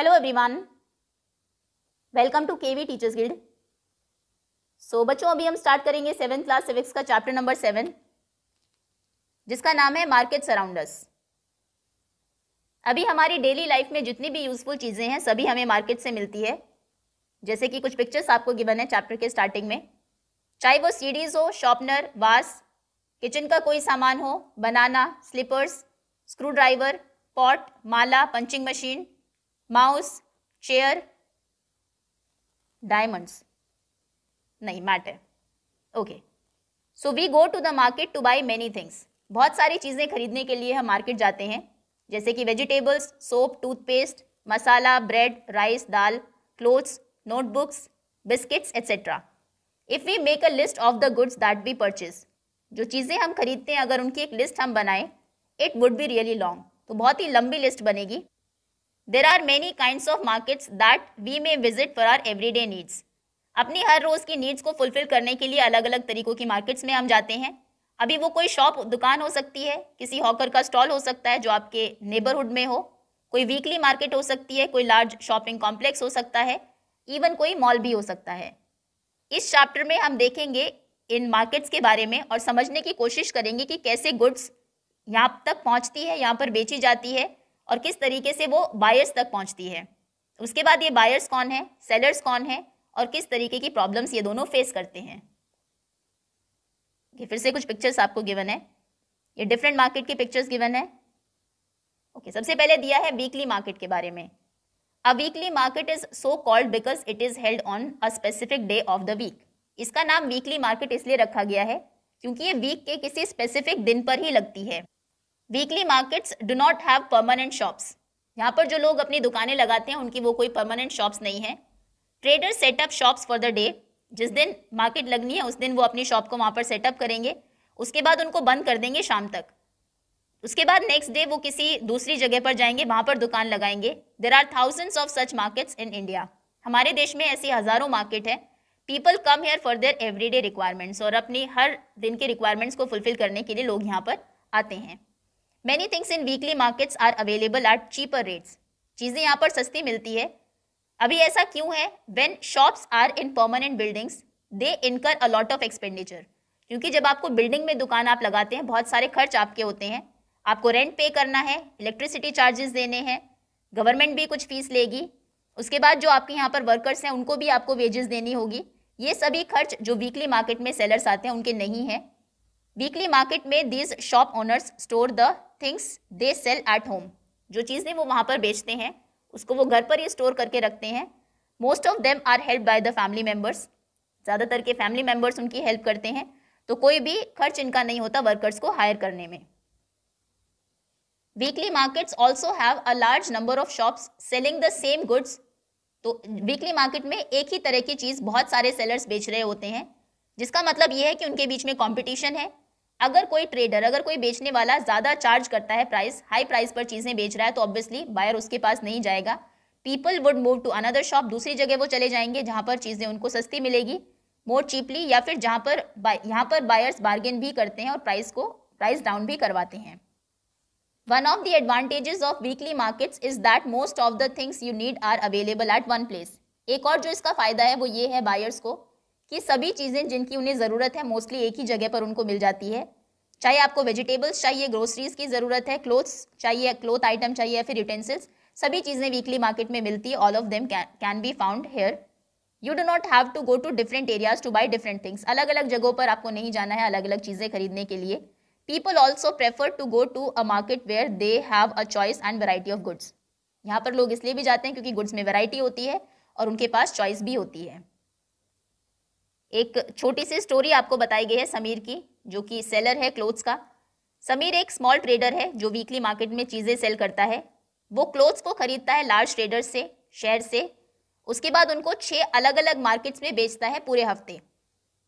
Hello everyone welcome to KV teachers guild so बच्चों अभी हम स्टार्ट करेंगे सेवन क्लास सिविक्स का चैप्टर नंबर सेवन जिसका नाम है मार्केट सराउंडर्स अभी हमारी डेली लाइफ में जितनी भी यूजफुल चीज़ें हैं सभी हमें मार्केट से मिलती है जैसे कि कुछ पिक्चर्स आपको गिवन है चैप्टर के स्टार्टिंग में चाहे वो सीडीज हो शॉपनर वास किचन का कोई सामान हो banana slippers screwdriver pot माला punching machine mouse chair diamonds नहीं matter okay so we go to the market to buy many things बहुत सारी चीज़ें खरीदने के लिए हम मार्केट जाते हैं जैसे कि vegetables soap toothpaste masala bread rice dal clothes notebooks biscuits etcetera if we make a list of the goods that be purchase जो चीज़ें हम खरीदते हैं अगर उनकी एक लिस्ट हम बनाएं it would be really long तो बहुत ही लंबी लिस्ट बनेगी there are many kind of markets that we may visit for our everyday needs अपनी हर रोज़ की नीड्स को फुलफिल करने के लिए अलग अलग तरीकों की मार्केट्स में हम जाते हैं अभी वो कोई शॉप दुकान हो सकती है किसी हॉकर का स्टॉल हो सकता है जो आपके नेबरहुड में हो कोई वीकली मार्केट हो सकती है कोई लार्ज शॉपिंग कॉम्प्लेक्स हो सकता है इवन कोई मॉल भी हो सकता है इस चैप्टर में हम देखेंगे इन मार्केट्स के बारे में और समझने की कोशिश करेंगे कि कैसे गुड्स यहाँ तक पहुँचती है यहाँ पर बेची जाती है और किस तरीके से वो बायर्स तक पहुंचती है उसके बाद ये बायर्स कौन है सेलर्स कौन है और किस तरीके की प्रॉब्लम्स ये दोनों फेस करते हैं फिर से कुछ पिक्चर्स आपको गिवन है ये डिफरेंट मार्केट के पिक्चर्स गिवन है ओके okay, सबसे पहले दिया है वीकली मार्केट के बारे में a weekly market is so called because it is held on a specific day of the week इसका नाम वीकली मार्केट इसलिए रखा गया है क्योंकि ये वीक के किसी स्पेसिफिक दिन पर ही लगती है weekly markets do not have permanent shops यहाँ पर जो लोग अपनी दुकानें लगाते हैं उनकी वो कोई परमानेंट शॉप्स नहीं है trader set up shops for the day जिस दिन मार्केट लगनी है उस दिन वो अपनी शॉप को वहाँ पर सेटअप करेंगे उसके बाद उनको बंद कर देंगे शाम तक उसके बाद नेक्स्ट डे वो किसी दूसरी जगह पर जाएंगे वहाँ पर दुकान लगाएंगे there are thousands of such markets in India हमारे देश में ऐसी हज़ारों मार्केट है people come here for their everyday requirements और अपनी हर दिन के रिक्वायरमेंट्स को फुलफिल करने के लिए लोग यहाँ पर आते हैं many things in weekly markets are available at cheaper rates चीज़ें यहाँ पर सस्ती मिलती है अभी ऐसा क्यों है when shops are in permanent buildings they incur a lot of expenditure क्योंकि जब आपको बिल्डिंग में दुकान आप लगाते हैं बहुत सारे खर्च आपके होते हैं आपको रेंट पे करना है इलेक्ट्रिसिटी चार्जेस देने हैं गवर्नमेंट भी कुछ फीस लेगी उसके बाद जो आपके यहाँ पर वर्कर्स हैं उनको भी आपको वेजेस देनी होगी ये सभी खर्च जो वीकली मार्केट में सेलर्स आते हैं उनके नहीं हैं वीकली मार्केट में these shop owners store the things they sell at home जो चीज़ें वो वहाँ पर बेचते हैं उसको वो घर पर ही स्टोर करके रखते हैं most of them are help by the family members ज़्यादातर के फैमिली मेम्बर्स उनकी हेल्प करते हैं तो कोई भी खर्च इनका नहीं होता वर्कर्स को हायर करने में weekly markets also have a large number of shops selling the same goods तो वीकली मार्केट में एक ही तरह की चीज़ बहुत सारे सेलर्स बेच रहे होते हैं जिसका मतलब ये है कि उनके बीच में कंपटीशन है अगर कोई ट्रेडर अगर कोई बेचने वाला ज़्यादा चार्ज करता है प्राइस हाई प्राइस पर चीज़ें बेच रहा है तो ऑब्वियसली बायर उसके पास नहीं जाएगा people would move to another shop दूसरी जगह वो चले जाएंगे जहाँ पर चीज़ें उनको सस्ती मिलेगी मोर चीपली या फिर जहाँ पर यहाँ पर बायर्स बार्गेन भी करते हैं और प्राइस को प्राइस डाउन भी करवाते हैं one of the advantages of weekly markets is that most of the things you need are available at one place एक और जो इसका फायदा है वो ये है बायर्स को ये सभी चीज़ें जिनकी उन्हें ज़रूरत है मोस्टली एक ही जगह पर उनको मिल जाती है चाहे आपको वेजिटेबल्स चाहिए ग्रोसरीज की ज़रूरत है क्लोथ्स चाहिए क्लोथ आइटम चाहिए या फिर यूटेंसिल्स सभी चीज़ें वीकली मार्केट में मिलती है all of them can be found here you do not have to go to different areas to buy different things अलग अलग जगहों पर आपको नहीं जाना है अलग अलग चीज़ें खरीदने के लिए people also prefer to go to a market where they have a choice and variety of goods यहाँ पर लोग इसलिए भी जाते हैं क्योंकि गुड्स में वेराइटी होती है और उनके पास चॉइस भी होती है एक छोटी सी स्टोरी आपको बताई गई है समीर की जो कि सेलर है क्लोथ्स का समीर एक स्मॉल ट्रेडर है जो वीकली मार्केट में चीज़ें सेल करता है वो क्लोथ्स को खरीदता है लार्ज ट्रेडर से शेयर से उसके बाद उनको छः अलग अलग मार्केट्स में बेचता है पूरे हफ्ते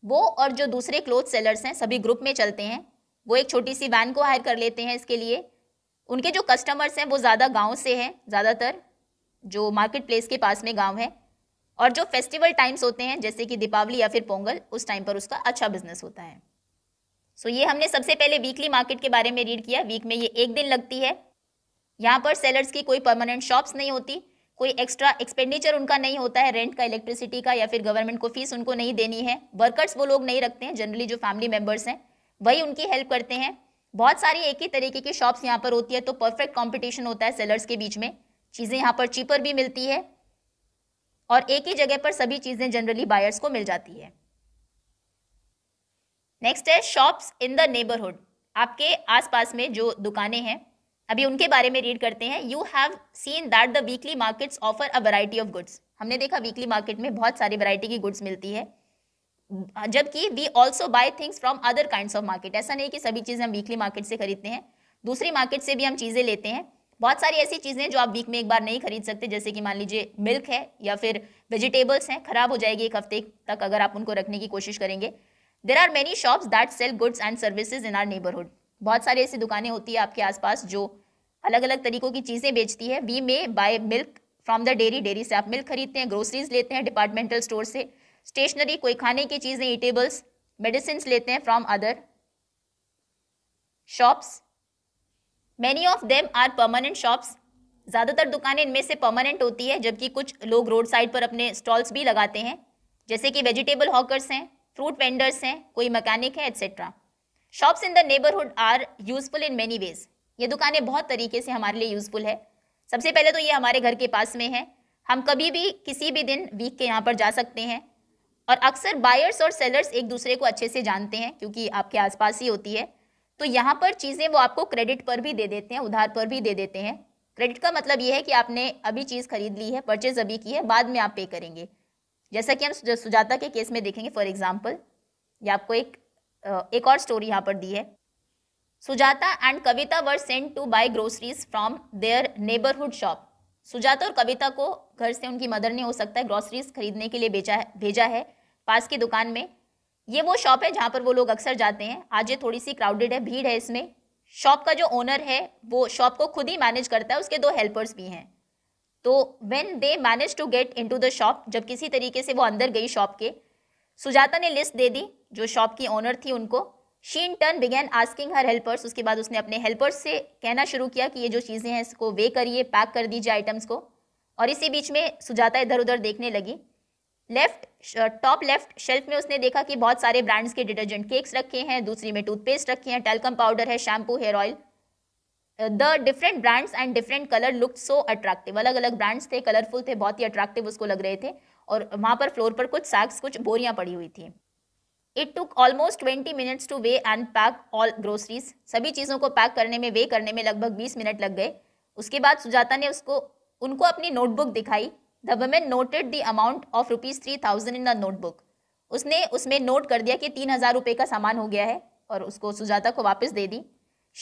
वो और जो दूसरे क्लोथ सेलर्स हैं सभी ग्रुप में चलते हैं वो एक छोटी सी वैन को हायर कर लेते हैं इसके लिए उनके जो कस्टमर्स हैं वो ज़्यादा गाँव से हैं ज़्यादातर जो मार्केट प्लेस के पास में गाँव है और जो फेस्टिवल टाइम्स होते हैं जैसे कि दीपावली या फिर पोंगल उस टाइम पर उसका अच्छा बिजनेस होता है सो so, ये हमने सबसे पहले वीकली मार्केट के बारे में रीड किया वीक में ये एक दिन लगती है यहाँ पर सेलर्स की कोई परमानेंट शॉप्स नहीं होती कोई एक्स्ट्रा एक्सपेंडिचर उनका नहीं होता है रेंट का इलेक्ट्रिसिटी का या फिर गवर्नमेंट को फीस उनको नहीं देनी है वर्कर्स वो लोग नहीं रखते हैं जनरली जो फैमिली मेम्बर्स हैं वही उनकी हेल्प करते हैं बहुत सारी एक ही तरीके की शॉप्स यहाँ पर होती है तो परफेक्ट कॉम्पिटिशन होता है सेलर्स के बीच में चीज़ें यहाँ पर चीपर भी मिलती है और एक ही जगह पर सभी चीज़ें जनरली बायर्स को मिल जाती है नेक्स्ट है शॉप्स इन द नेबरहुड आपके आसपास में जो दुकानें हैं अभी उनके बारे में रीड करते हैं you have seen that the weekly markets offer a variety of goods हमने देखा वीकली मार्केट में बहुत सारी वैरायटी की गुड्स मिलती है जबकि we also buy things from other kind of market ऐसा नहीं कि सभी चीज़ें हम वीकली मार्केट से खरीदते हैं दूसरी मार्केट से भी हम चीज़ें लेते हैं बहुत सारी ऐसी चीज़ें जो आप वीक में एक बार नहीं खरीद सकते जैसे कि मान लीजिए मिल्क है या फिर वेजिटेबल्स हैं खराब हो जाएगी एक हफ्ते तक अगर आप उनको रखने की कोशिश करेंगे there are many shops that sell goods and services in our neighbourhood बहुत सारी ऐसी दुकानें होती है आपके आसपास जो अलग अलग तरीकों की चीज़ें बेचती है we may buy milk from the dairy dairy से आप मिल्क खरीदते हैं ग्रोसरीज लेते हैं डिपार्टमेंटल स्टोर से स्टेशनरी कोई खाने की चीज़ें ईटेबल्स मेडिसिन लेते हैं from other shops many of them are permanent shops ज़्यादातर दुकानें इनमें से परमानेंट होती है जबकि कुछ लोग रोड साइड पर अपने स्टॉल्स भी लगाते हैं जैसे कि वेजिटेबल हॉकर्स हैं फ्रूट वेंडर्स हैं कोई मैकेनिक है etcetera shops in the neighbourhood are useful in many ways ये दुकानें बहुत तरीके से हमारे लिए यूजफुल है सबसे पहले तो ये हमारे घर के पास में है हम कभी भी किसी भी दिन वीक के यहाँ पर जा सकते हैं और अक्सर बायर्स और सेलर्स एक दूसरे को अच्छे से जानते हैं क्योंकि आपके आसपास ही होती है तो यहाँ पर चीज़ें वो आपको क्रेडिट पर भी दे देते हैं उधार पर भी दे देते हैं क्रेडिट का मतलब ये है कि आपने अभी चीज़ खरीद ली है परचेज अभी की है बाद में आप पे करेंगे जैसा कि हम सुजाता के केस में देखेंगे फॉर एग्जाम्पल ये आपको एक एक और स्टोरी यहाँ पर दी है Sujata and Kavita were sent to buy groceries from their neighbourhood shop Sujata और कविता को घर से उनकी मदर ने हो सकता है ग्रोसरीज खरीदने के लिए बेचा है भेजा है पास की दुकान में ये वो शॉप है जहाँ पर वो लोग अक्सर जाते हैं आज ये थोड़ी सी क्राउडेड है भीड़ है इसमें शॉप का जो ओनर है वो शॉप को खुद ही मैनेज करता है उसके दो हेल्पर्स भी हैं तो when they manage to get into the shop जब किसी तरीके से वो अंदर गई शॉप के सुजाता ने लिस्ट दे दी जो शॉप की ओनर थी उनको she in turn began asking her helpers उसके बाद उसने अपने हेल्पर्स से कहना शुरू किया कि ये जो चीज़ें हैं इसको वे करिए पैक कर दीजिए आइटम्स को और इसी बीच में सुजाता इधर उधर देखने लगी लेफ्ट टॉप लेफ्ट शेल्फ में उसने देखा कि बहुत सारे ब्रांड्स के डिटर्जेंट केक्स रखे हैं दूसरी में टूथपेस्ट रखे हैं टेलकम पाउडर है shampoo hair oil the different brands and different colour look so attractive अलग अलग ब्रांड्स थे कलरफुल थे बहुत ही अट्रैक्टिव उसको लग रहे थे और वहाँ पर फ्लोर पर कुछ सैक्स कुछ बोरियाँ पड़ी हुई थी it took almost twenty minutes to weigh and pack all groceries सभी चीज़ों को पैक करने में वे करने में लगभग बीस मिनट लग गए उसके बाद सुजाता ने उसको उनको अपनी नोटबुक दिखाई the women noted the amount of rupees three thousand in the notebook उसने उसमें नोट कर दिया कि तीन हज़ार रुपये का सामान हो गया है और उसको सुजाता को वापस दे दी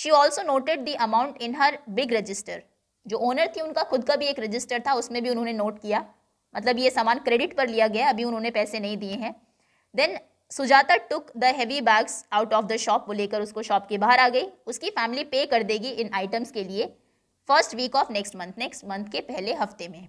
she also noted the amount in her big register जो ओनर थी उनका खुद का भी एक रजिस्टर था उसमें भी उन्होंने नोट किया मतलब ये सामान क्रेडिट पर लिया गया अभी उन्होंने पैसे नहीं दिए हैं then Sujata took the heavy bags out of the shop वो लेकर उसको शॉप के बाहर आ गई उसकी फैमिली पे कर देगी इन आइटम्स के लिए first week of next month next month के पहले हफ्ते में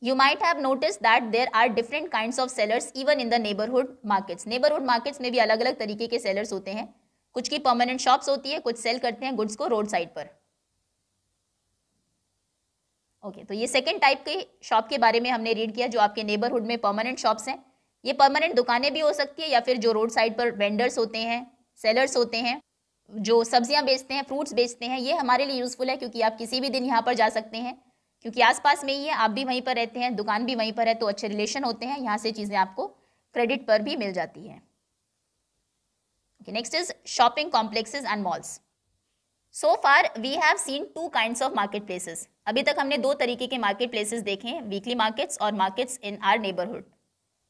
You might have noticed that there are different kinds of sellers even in the neighborhood markets. Neighborhood markets में भी अलग अलग तरीके के sellers होते हैं कुछ की permanent shops होती है कुछ sell करते हैं goods को road side पर ओके okay, तो ये सेकेंड टाइप के शॉप के बारे में हमने रीड किया जो आपके नेबरहुड में परमानेंट शॉप्स हैं ये परमानेंट दुकानें भी हो सकती है या फिर जो रोड साइड पर वेंडर्स होते हैं सेलर्स होते हैं जो सब्जियां बेचते हैं फ्रूट्स बेचते हैं ये हमारे लिए यूज़फुल है क्योंकि आप किसी भी दिन यहाँ पर जा सकते हैं क्योंकि आसपास में ही है आप भी वहीं पर रहते हैं दुकान भी वहीं पर है तो अच्छे रिलेशन होते हैं यहाँ से चीज़ें आपको क्रेडिट पर भी मिल जाती है next is shopping complexes and malls so far we have seen two kind of market places अभी तक हमने दो तरीके के मार्केट प्लेसेस देखे हैं वीकली मार्केट्स और मार्केट्स इन आर नेबरहुड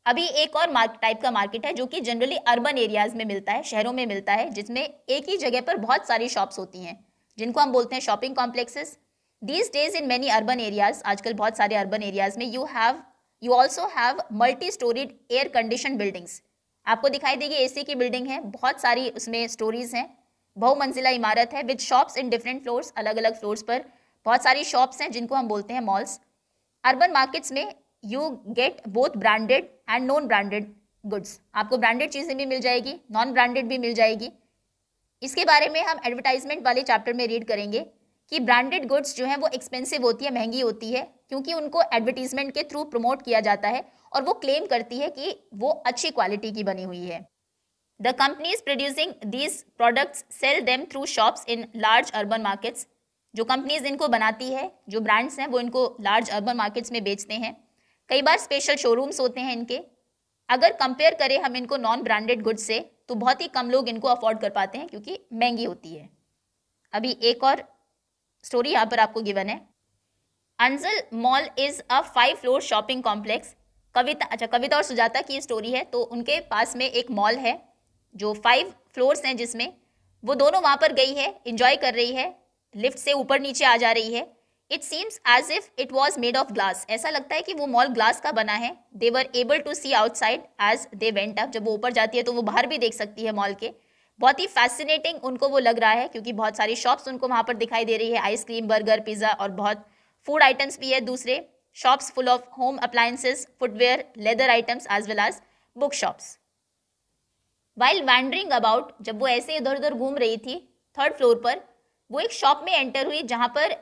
अभी एक और टाइप का मार्केट है जो कि जनरली अर्बन एरियाज में मिलता है शहरों में मिलता है जिसमें एक ही जगह पर बहुत सारी शॉप्स होती हैं जिनको हम बोलते हैं shopping complexes these days in many urban areas आजकल बहुत सारे अर्बन एरियाज में you have you also have multi storied air condition buildings आपको दिखाई देगी एसी की बिल्डिंग है बहुत सारी उसमें स्टोरीज हैं बहुमंजिला इमारत है with shops in different floors अलग अलग फ्लोर्स पर बहुत सारी शॉप्स हैं जिनको हम बोलते हैं मॉल्स अर्बन मार्केट्स में you get both branded and non branded goods आपको ब्रांडेड चीज़ें भी मिल जाएगी नॉन ब्रांडेड भी मिल जाएगी इसके बारे में हम एडवर्टाइजमेंट वाले चैप्टर में रीड करेंगे कि ब्रांडेड गुड्स जो हैं वो एक्सपेंसिव होती है महंगी होती है क्योंकि उनको एडवर्टीजमेंट के थ्रू प्रमोट किया जाता है और वो क्लेम करती है कि वो अच्छी क्वालिटी की बनी हुई है the companies producing these products sell them through shops in large urban markets जो कंपनीज इनको बनाती है जो ब्रांड्स हैं वो इनको लार्ज अर्बन मार्केट्स में बेचते हैं कई बार स्पेशल शोरूम्स होते हैं इनके अगर कंपेयर करें हम इनको नॉन ब्रांडेड गुड्स से तो बहुत ही कम लोग इनको अफोर्ड कर पाते हैं क्योंकि महंगी होती है अभी एक और स्टोरी यहाँ पर आपको गिवन है Anjal mall is a five floor shopping complex Kavita अच्छा कविता और सुजाता की स्टोरी है तो उनके पास में एक मॉल है जो फाइव फ्लोर्स हैं जिसमें वो दोनों वहाँ पर गई है इंजॉय कर रही है लिफ्ट से ऊपर नीचे आ जा रही है it seems as if it was made of glass ऐसा लगता है कि वो मॉल ग्लास का बना है they were able to see outside as they went up जब वो ऊपर जाती है तो वो बाहर भी देख सकती है मॉल के बहुत ही फैसिनेटिंग उनको वो लग रहा है क्योंकि बहुत सारी शॉप्स उनको वहाँ पर दिखाई दे रही है आइसक्रीम बर्गर पिज़्ज़ा और बहुत फूड आइटम्स भी है दूसरे shops full of home appliances footwear leather items as well as book shops while wandering about जब वो ऐसे इधर उधर घूम रही थी थर्ड फ्लोर पर वो एक शॉप में एंटर हुई जहाँ पर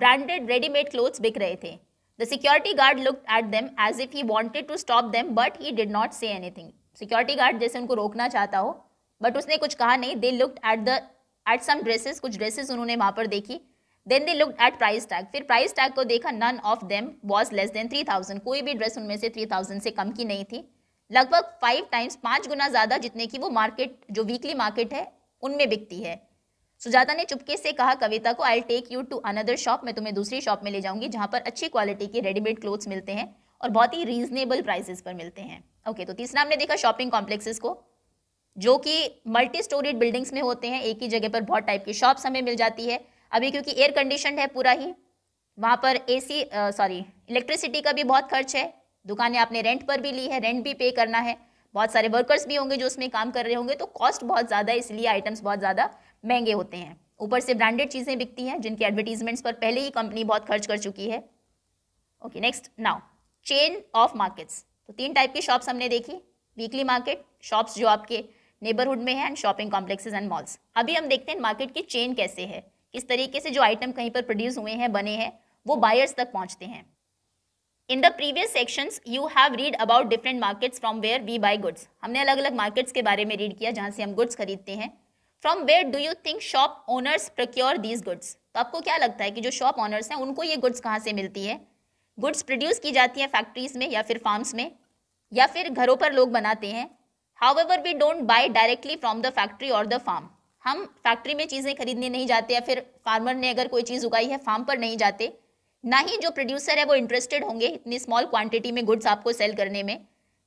ब्रांडेड रेडीमेड क्लोथ्स बिक रहे थे the security guard look at them as if he wanted to stop them but he did not say anything security guard जैसे उनको रोकना चाहता हो बट उसने कुछ कहा नहीं they look at the at some dresses कुछ ड्रेसेस उन्होंने वहाँ पर देखी then they look at price tag फिर प्राइस टैग को देखा none of them was less than three thousand कोई भी ड्रेस उनमें से थ्री थाउजेंड से कम की नहीं थी लगभग फाइव टाइम्स पाँच गुना ज़्यादा जितने की वो मार्केट जो वीकली मार्केट है उनमें बिकती है सुजाता ने चुपके से कहा कविता को I take you to another shop मैं तुम्हें दूसरी शॉप में ले जाऊंगी जहाँ पर अच्छी क्वालिटी के रेडीमेड क्लोथ्स मिलते हैं और बहुत ही रीजनेबल प्राइसेस पर मिलते हैं ओके okay, तो तीसरा हमने देखा शॉपिंग कॉम्प्लेक्सेस को जो कि मल्टी स्टोरीड बिल्डिंग्स में होते हैं एक ही जगह पर बहुत टाइप की शॉप्स हमें मिल जाती है अभी क्योंकि एयर कंडीशन है पूरा ही वहाँ पर एसी सॉरी इलेक्ट्रिसिटी का भी बहुत खर्च है दुकानें आपने रेंट पर भी ली है रेंट भी पे करना है बहुत सारे वर्कर्स भी होंगे जो उसमें काम कर रहे होंगे तो कॉस्ट बहुत ज़्यादा है इसलिए आइटम्स बहुत ज़्यादा महंगे होते हैं ऊपर से ब्रांडेड चीज़ें बिकती हैं जिनकी एडवर्टीजमेंट्स पर पहले ही कंपनी बहुत खर्च कर चुकी है okay next now chain of markets तो तीन टाइप की शॉप्स हमने देखी वीकली मार्केट शॉप्स जो आपके नेबरहुड में है and shopping complexes and malls अभी हम देखते हैं मार्केट की चेन कैसे है किस तरीके से जो आइटम कहीं पर प्रोड्यूस हुए हैं बने हैं वो बायर्स तक पहुंचते हैं in the previous sections you have read about different markets from where we buy goods हमने अलग अलग मार्केट्स के बारे में रीड किया जहाँ से हम गुड्स खरीदते हैं from where do you think shop owners procure these goods तो आपको क्या लगता है कि जो शॉप ओनर्स हैं उनको ये गुड्स कहाँ से मिलती है गुड्स प्रोड्यूस की जाती है फैक्ट्रीज में या फिर फार्म्स में या फिर घरों पर लोग बनाते हैं however we don't buy directly from the factory और द फार्म हम फैक्ट्री में चीज़ें खरीदने नहीं जाते या फिर फार्मर ने अगर कोई चीज़ उगाई है फार्म पर नहीं जाते ना ही जो प्रोड्यूसर है वो इंटरेस्टेड होंगे इतनी स्मॉल क्वांटिटी में गुड्स आपको सेल करने में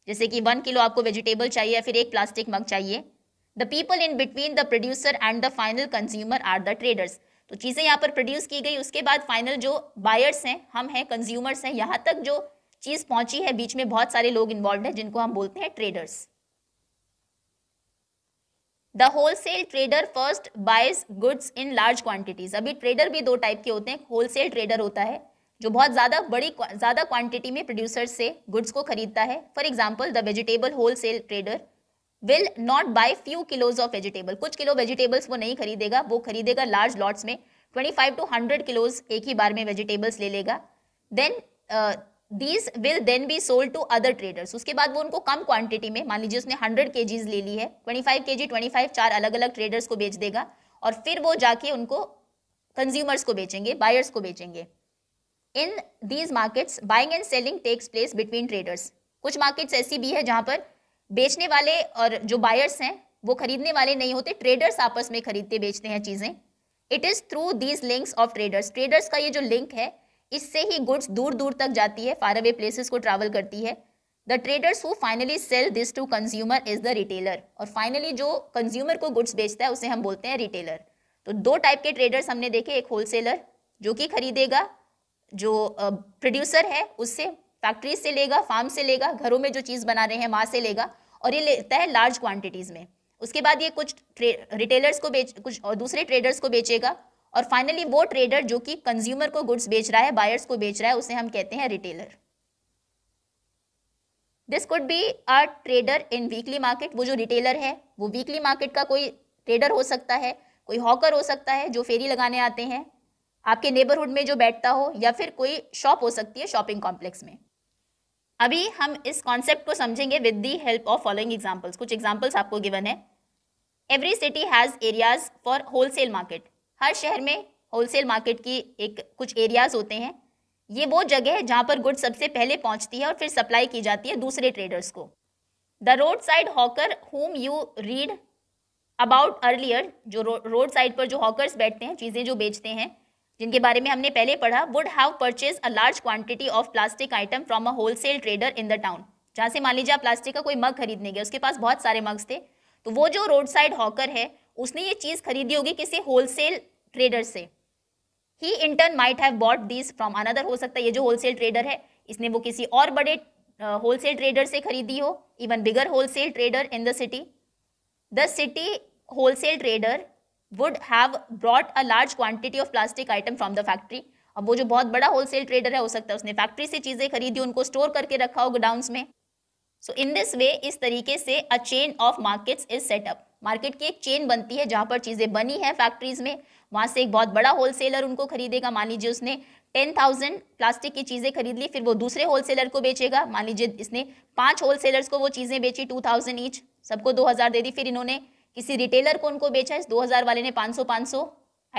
जैसे कि वन किलो आपको वेजिटेबल चाहिए या फिर एक प्लास्टिक मग चाहिए the people in between the producer and the final consumer are the traders तो चीज़ें यहाँ पर प्रोड्यूस की गई उसके बाद फाइनल जो बायर्स हैं हम हैं कंज्यूमर्स हैं यहाँ तक जो चीज़ पहुँची है बीच में बहुत सारे लोग इन्वॉल्व हैं जिनको हम बोलते हैं traders the wholesale trader first buys goods in large quantities अभी ट्रेडर भी दो टाइप के होते हैं होलसेल ट्रेडर होता है जो बहुत ज़्यादा बड़ी ज़्यादा क्वांटिटी में प्रोड्यूसर से गुड्स को खरीदता है for example the vegetable wholesale trader will not buy few kilos of vegetable कुछ किलो वेजिटेबल्स वो नहीं खरीदेगा वो खरीदेगा लार्ज लॉट्स में twenty five to hundred kilos एक ही बार में वेजिटेबल्स ले लेगा then these will then be sold to other traders उसके बाद वो उनको कम क्वांटिटी में मान लीजिए उसने हंड्रेड के ले ली है ट्वेंटी फाइव के जी ट्वेंटी फाइव चार अलग अलग ट्रेडर्स को बेच देगा और फिर वो जाके उनको कंज्यूमर्स को बेचेंगे बायर्स को बेचेंगे in these markets buying and selling takes place between traders कुछ मार्केट्स ऐसी भी है जहाँ पर बेचने वाले और जो बायर्स हैं वो खरीदने वाले नहीं होते ट्रेडर्स आपस में खरीदते बेचते हैं चीज़ें it is through these links of traders traders का ये जो लिंक है इससे ही गुड्स दूर दूर तक जाती है फार अवे प्लेसेस को ट्रैवल करती है the traders who finally sell this to consumer is the retailer और फाइनली जो कंज्यूमर को गुड्स बेचता है उसे हम बोलते हैं रिटेलर तो दो टाइप के ट्रेडर्स हमने देखे एक होलसेलर जो कि खरीदेगा जो प्रोड्यूसर है उससे फैक्ट्री से लेगा फार्म से लेगा घरों में जो चीज़ बना रहे हैं वहाँ से लेगा और ये लेता है लार्ज क्वांटिटीज़ में उसके बाद ये कुछ रिटेलर्स को बेच कुछ और दूसरे ट्रेडर्स को बेचेगा और फाइनली वो ट्रेडर जो कि कंज्यूमर को गुड्स बेच रहा है बायर्स को बेच रहा है उसे हम कहते हैं retailer this could be a trader in weekly market वो जो रिटेलर है वो वीकली मार्केट का कोई ट्रेडर हो सकता है कोई हॉकर हो सकता है जो फेरी लगाने आते हैं आपके नेबरहुड में जो बैठता हो या फिर कोई शॉप हो सकती है शॉपिंग कॉम्प्लेक्स में अभी हम इस कॉन्सेप्ट को समझेंगे with the help of following examples कुछ एग्जाम्पल्स आपको गिवन है every city has areas for wholesale market हर शहर में होलसेल मार्केट की एक कुछ एरियाज होते हैं ये वो जगह है जहाँ पर गुड्स सबसे पहले पहुँचती है और फिर सप्लाई की जाती है दूसरे ट्रेडर्स को the road side hawker whom you read about earlier जो रोड साइड पर जो हॉकर्स बैठते हैं चीज़ें जो बेचते हैं जिनके बारे में हमने पहले पढ़ा would have purchase a large quantity of plastic item from a wholesale trader in the town जहाँ से मान लीजिए आप प्लास्टिक का कोई मग खरीदने गए उसके पास बहुत सारे मग्स थे तो वो जो रोड साइड हॉकर है उसने ये चीज़ खरीदी होगी किसी होलसेल ट्रेडर से he in turn might have bought this from another हो सकता है ये जो होलसेल ट्रेडर है इसने वो किसी और बड़े होलसेल ट्रेडर से खरीदी हो even bigger wholesale trader in the city the city wholesale trader would have brought a large quantity of plastic item from the factory अब वो जो बहुत बड़ा होलसेल ट्रेडर है हो सकता है उसने फैक्ट्री से चीज़ें खरीदी उनको स्टोर करके रखा हो गोडाउन में सो इन दिस वे इस तरीके से a chain of markets is set up market की एक चेन बनती है जहां पर चीज़ें बनी है फैक्ट्रीज में वहां से एक बहुत बड़ा होलसेलर उनको खरीदेगा मान लीजिए उसने टेन थाउजेंड प्लास्टिक की चीज़ें खरीद ली फिर वो दूसरे होलसेलर को बेचेगा मान लीजिए इसने पांच होलसेलर्स को वो चीज़ें बेची टू थाउजेंड ईच सबको दो हज़ार दे दी फिर इन्होंने किसी रिटेलर को उनको बेचा इस दो हज़ार वाले ने पाँच सौ पाँच सौ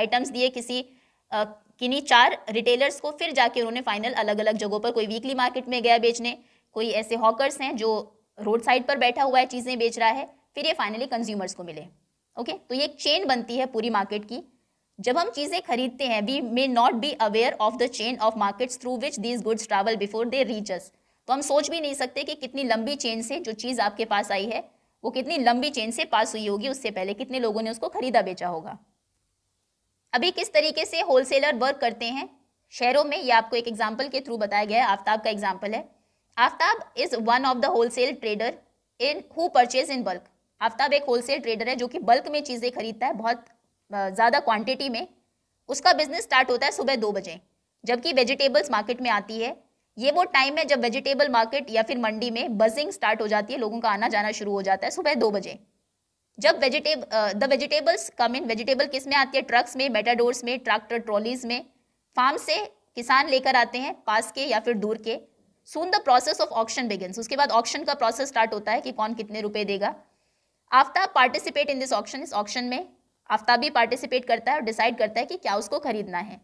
आइटम्स दिए किसी किन्नी किन्हीं चार रिटेलर्स को फिर जाके उन्होंने फाइनल अलग अलग जगहों पर कोई वीकली मार्केट में गया बेचने कोई ऐसे हॉकर्स हैं जो रोड साइड पर बैठा हुआ है चीज़ें बेच रहा है फिर ये फाइनली कंज्यूमर्स को मिले ओके तो ये चेन बनती है पूरी मार्केट की जब हम चीज़ें खरीदते हैं we may not be aware of the chain of markets through which these goods travel before they reaches तो हम सोच भी नहीं सकते कि कितनी लंबी चेन से जो चीज़ आपके पास आई है वो कितनी लंबी चेन से पास हुई होगी उससे पहले कितने लोगों ने उसको खरीदा बेचा होगा अभी किस तरीके से होलसेलर वर्क करते हैं शहरों में ये आपको एक एग्जाम्पल के थ्रू बताया गया है आफ्ताब का एग्जाम्पल है Aftab is one of the wholesale trader in who purchase in bulk Aftab एक होलसेल ट्रेडर है जो कि बल्क में चीज़ें खरीदता है बहुत ज़्यादा क्वांटिटी में उसका बिजनेस स्टार्ट होता है सुबह दो बजे जबकि वेजिटेबल्स मार्केट में आती है ये वो टाइम है जब वेजिटेबल मार्केट या फिर मंडी में बजिंग स्टार्ट हो जाती है लोगों का आना जाना शुरू हो जाता है सुबह दो बजे जब vegetable the vegetables come in vegetable किस में आती है ट्रक्स में मेटाडोर्स में ट्रैक्टर ट्रॉलीज में फार्म से किसान लेकर आते हैं पास के या फिर दूर के soon the process of auction begins उसके बाद ऑक्शन का प्रोसेस स्टार्ट होता है कि कौन कितने रुपए देगा after participate in this auction इस ऑक्शन में आफ्ताब भी पार्टिसिपेट करता है और डिसाइड करता है कि क्या उसको खरीदना है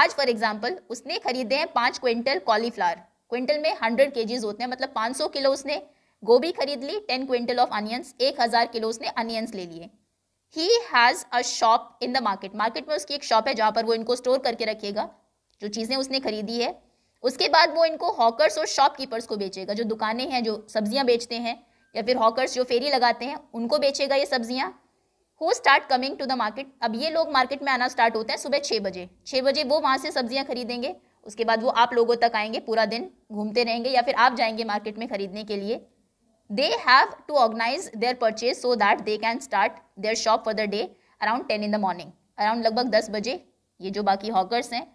आज फॉर एग्जाम्पल उसने खरीदे हैं पाँच क्विंटल कॉलीफ्लावर क्विंटल में हंड्रेड के होते हैं मतलब पाँच सौ किलो उसने गोभी खरीद ली टेन क्विंटल ऑफ अनियंस एक हज़ार किलो उसने अनियंस ले लिए he has a shop in the market market में उसकी एक शॉप है जहाँ पर वो इनको स्टोर करके रखेगा जो चीज़ें उसने खरीदी है उसके बाद वो इनको हॉकर्स और शॉपकीपर्स को बेचेगा जो दुकानें हैं जो सब्जियां बेचते हैं या फिर हॉकर्स जो फेरी लगाते हैं उनको बेचेगा ये सब्जियां who start coming to the market अब ये लोग मार्केट में आना स्टार्ट होते हैं सुबह छः बजे छः बजे वो वहाँ से सब्जियाँ खरीदेंगे उसके बाद वो आप लोगों तक आएंगे पूरा दिन घूमते रहेंगे या फिर आप जाएंगे मार्केट में खरीदने के लिए they have to organise their purchase so that they can start their shop for the day around ten in the morning around लगभग दस बजे ये जो बाकी हॉकर्स हैं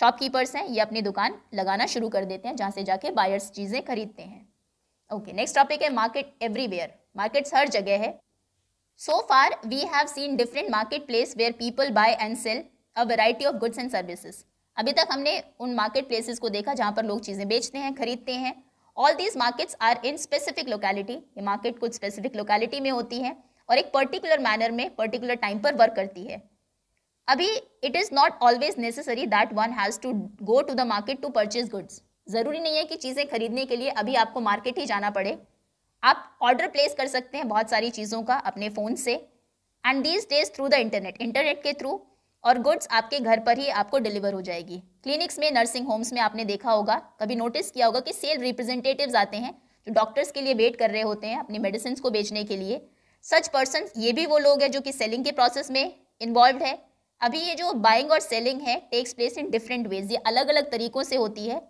शॉपकीपर्स हैं ये अपनी दुकान लगाना शुरू कर देते हैं जहाँ से जाके बायर्स चीज़ें खरीदते हैं ओके नेक्स्ट टॉपिक है मार्केट एवरीवेयर मार्केट्स हर जगह है So far, we have seen different marketplace where people buy and sell a variety of goods and services. अभी तक हमने उन मार्केट प्लेसेस को देखा जहाँ पर लोग चीज़ें बेचते हैं खरीदते हैं all these markets are in specific locality ये मार्केट कुछ स्पेसिफिक लोकेलिटी में होती है और एक पर्टिकुलर मैनर में पर्टिकुलर टाइम पर वर्क करती है अभी it is not always necessary that one has to go to the market to purchase goods ज़रूरी नहीं है कि चीज़ें खरीदने के लिए अभी आपको मार्केट ही जाना पड़े आप ऑर्डर प्लेस कर सकते हैं बहुत सारी चीज़ों का अपने फ़ोन से and these days through the internet internet के थ्रू और गुड्स आपके घर पर ही आपको डिलीवर हो जाएगी क्लिनिक्स में नर्सिंग होम्स में आपने देखा होगा कभी नोटिस किया होगा कि सेल रिप्रेजेंटेटिव्स आते हैं जो डॉक्टर्स के लिए वेट कर रहे होते हैं अपनी मेडिसिन को बेचने के लिए सच पर्सन ये भी वो लोग हैं जो कि सेलिंग के प्रोसेस में इन्वॉल्व है अभी ये जो बाइंग और सेलिंग है takes place in different ways ये अलग अलग तरीकों से होती है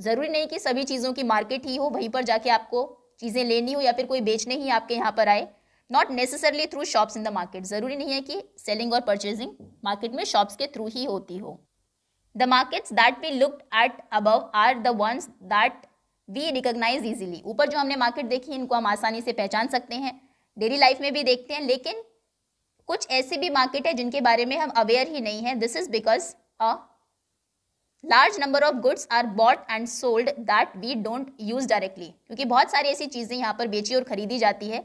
ज़रूरी नहीं कि सभी चीज़ों की मार्केट ही हो वहीं पर जाके आपको चीज़ें लेनी हो या फिर कोई बेचने ही आपके यहाँ पर आए not necessarily through shops in the market ज़रूरी नहीं है कि सेलिंग और परचेजिंग मार्केट में शॉप्स के थ्रू ही होती हो the markets that we look at above are the ones that we recognise easily ऊपर जो हमने मार्केट देखी इनको हम आसानी से पहचान सकते हैं डेली लाइफ में भी देखते हैं लेकिन कुछ ऐसी भी मार्केट है जिनके बारे में हम अवेयर ही नहीं है this is because a large number of goods are bought and sold that we don't use directly क्योंकि बहुत सारी ऐसी चीज़ें यहाँ पर बेची और खरीदी जाती है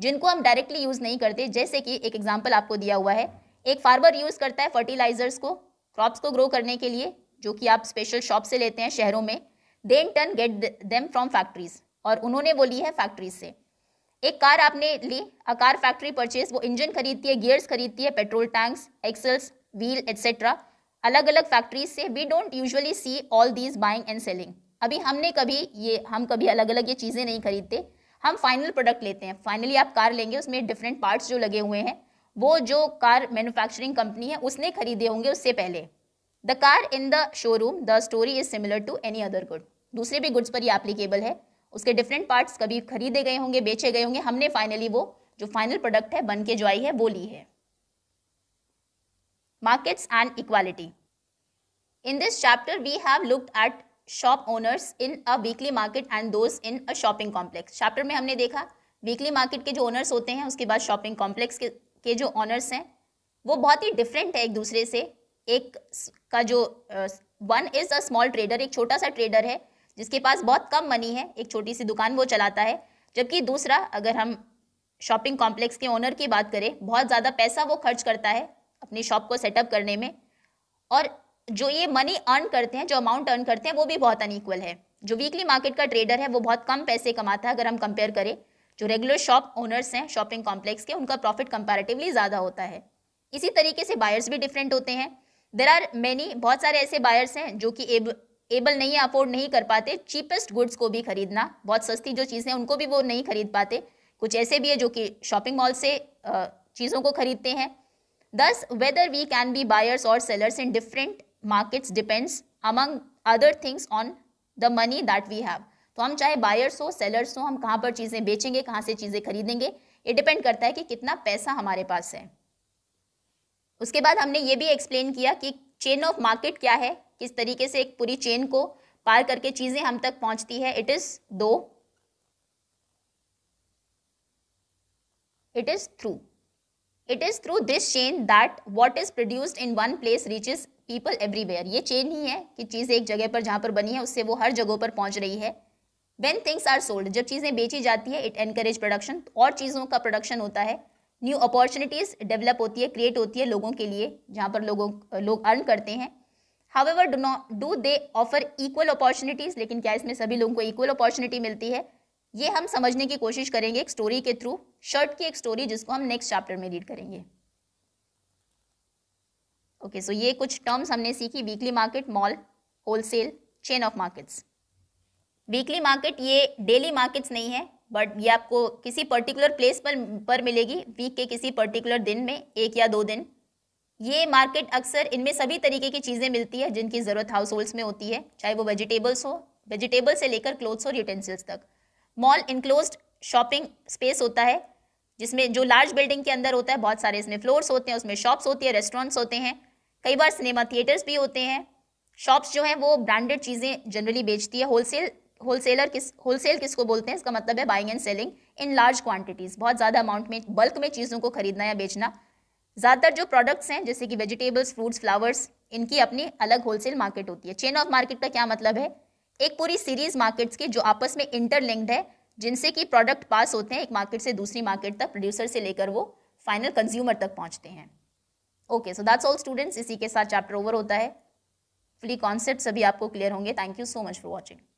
जिनको हम डायरेक्टली यूज़ नहीं करते जैसे कि एक एग्जाम्पल आपको दिया हुआ है एक फार्मर यूज़ करता है फर्टिलाइजर्स को क्रॉप्स को ग्रो करने के लिए जो कि आप स्पेशल शॉप से लेते हैं शहरों में they in turn get them from factories और उन्होंने वो ली है फैक्ट्रीज से एक कार आपने ली अ कार फैक्ट्री परचेज वो इंजन खरीदती है गियर्स खरीदती है petrol tanks axles wheel etcetera अलग अलग फैक्ट्रीज से we don't usually see all these buying and selling अभी हमने कभी ये हम कभी अलग अलग ये चीज़ें नहीं खरीदते हम फाइनल प्रोडक्ट लेते हैं फाइनली आप कार लेंगे उसमें डिफरेंट पार्ट्स जो लगे हुए हैं वो जो कार मैन्युफैक्चरिंग कंपनी है उसने खरीदे होंगे उससे पहले the car in the showroom the story is similar to any other good दूसरे भी गुड्स पर ही एप्लीकेबल है उसके डिफरेंट पार्ट्स कभी खरीदे गए होंगे बेचे गए होंगे हमने फाइनली वो जो फाइनल प्रोडक्ट है बन के जो आई है वो ली है markets and equality. In this chapter, we have looked at shop owners in a weekly market and those in a shopping complex. Chapter में हमने देखा वीकली मार्केट के जो ओनर्स होते हैं उसके बाद शॉपिंग कॉम्प्लेक्स ke के जो ओनर्स हैं वो बहुत ही डिफरेंट है एक दूसरे से एक का जो one is a small trader एक छोटा सा ट्रेडर है जिसके पास बहुत कम मनी है एक छोटी सी दुकान वो चलाता है जबकि दूसरा अगर हम शॉपिंग कॉम्प्लेक्स के ओनर की बात करें बहुत ज़्यादा पैसा वो खर्च करता है अपनी शॉप को सेटअप करने में और जो ये मनी अर्न करते हैं जो अमाउंट अर्न करते हैं वो भी बहुत अनइक्वल है जो वीकली मार्केट का ट्रेडर है वो बहुत कम पैसे कमाता है अगर हम कंपेयर करें जो रेगुलर शॉप ओनर्स हैं शॉपिंग कॉम्प्लेक्स के उनका प्रॉफिट कंपैरेटिवली ज़्यादा होता है इसी तरीके से बायर्स भी डिफरेंट होते हैं देर आर मैनी बहुत सारे ऐसे बायर्स हैं जो कि एब एबल नहीं है अफोर्ड नहीं कर पाते चीपेस्ट गुड्स को भी खरीदना बहुत सस्ती जो चीज़ें उनको भी वो नहीं खरीद पाते कुछ ऐसे भी है जो कि शॉपिंग मॉल से चीज़ों को खरीदते हैं Thus, whether we can be buyers or sellers in different markets depends among other things on the money that we have. तो हम चाहे बायर्स हो सेलर्स हो हम कहाँ पर चीज़ें बेचेंगे कहाँ से चीज़ें खरीदेंगे ये डिपेंड करता है कि कितना पैसा हमारे पास है उसके बाद हमने ये भी एक्सप्लेन किया कि चेन ऑफ मार्केट क्या है किस तरीके से एक पूरी चेन को पार करके चीज़ें हम तक पहुंचती है it is though it is through it is through this chain that what is produced in one place reaches people everywhere ये चेन ही है कि चीज़ एक जगह पर जहां पर बनी है उससे वो हर जगह पर पहुंच रही है वेन थिंग्स आर सोल्ड जब चीज़ें बेची जाती है इट एनकरेज प्रोडक्शन और चीज़ों का प्रोडक्शन होता है न्यू अपॉर्चुनिटीज़ डेवलप होती है क्रिएट होती है लोगों के लिए जहाँ पर लोगों लोग अर्न करते हैं however do not do they offer equal opportunities लेकिन क्या इसमें सभी लोगों को इक्वल अपॉर्चुनिटी मिलती है ये हम समझने की कोशिश करेंगे एक स्टोरी के थ्रू शर्ट की एक स्टोरी जिसको हम नेक्स्ट चैप्टर में रीड करेंगे ओके सो ये कुछ टर्म्स हमने सीखी weekly market mall wholesale chain of markets weekly market ये डेली मार्केट्स नहीं है बट ये आपको किसी पर्टिकुलर प्लेस पर पर मिलेगी वीक के किसी पर्टिकुलर दिन में एक या दो दिन ये मार्केट अक्सर इनमें सभी तरीके की चीज़ें मिलती है जिनकी ज़रूरत हाउस होल्ड्स में होती है चाहे वो वेजिटेबल्स हो वेजिटेबल से लेकर क्लोथ्स और यूटेंसिल्स तक मॉल इनक्लोज शॉपिंग स्पेस होता है जिसमें जो लार्ज बिल्डिंग के अंदर होता है बहुत सारे इसमें फ्लोर्स होते हैं उसमें शॉप्स होती है रेस्टोरेंट्स होते हैं कई बार सिनेमा थिएटर्स भी होते हैं शॉप्स जो हैं वो ब्रांडेड चीज़ें जनरली बेचती है होलसेल होलसेलर किस होलसेल किसको बोलते हैं इसका मतलब है buying and selling in large quantities बहुत ज़्यादा अमाउंट में बल्क में चीज़ों को खरीदना या बेचना ज़्यादातर जो प्रोडक्ट्स हैं जैसे कि वेजिटेबल्स फ्रूट्स फ्लावर्स इनकी अपनी अलग होलसेल मार्केट होती है चेन ऑफ मार्केट का क्या मतलब है एक पूरी सीरीज मार्केट्स की जो आपस में इंटरलिंक्ड है जिनसे कि प्रोडक्ट पास होते हैं एक मार्केट से दूसरी मार्केट तक प्रोड्यूसर से लेकर वो फाइनल कंज्यूमर तक पहुंचते हैं okay so that's all students इसी के साथ चैप्टर ओवर होता है फुली कॉन्सेप्ट सभी आपको क्लियर होंगे thank you so much for watching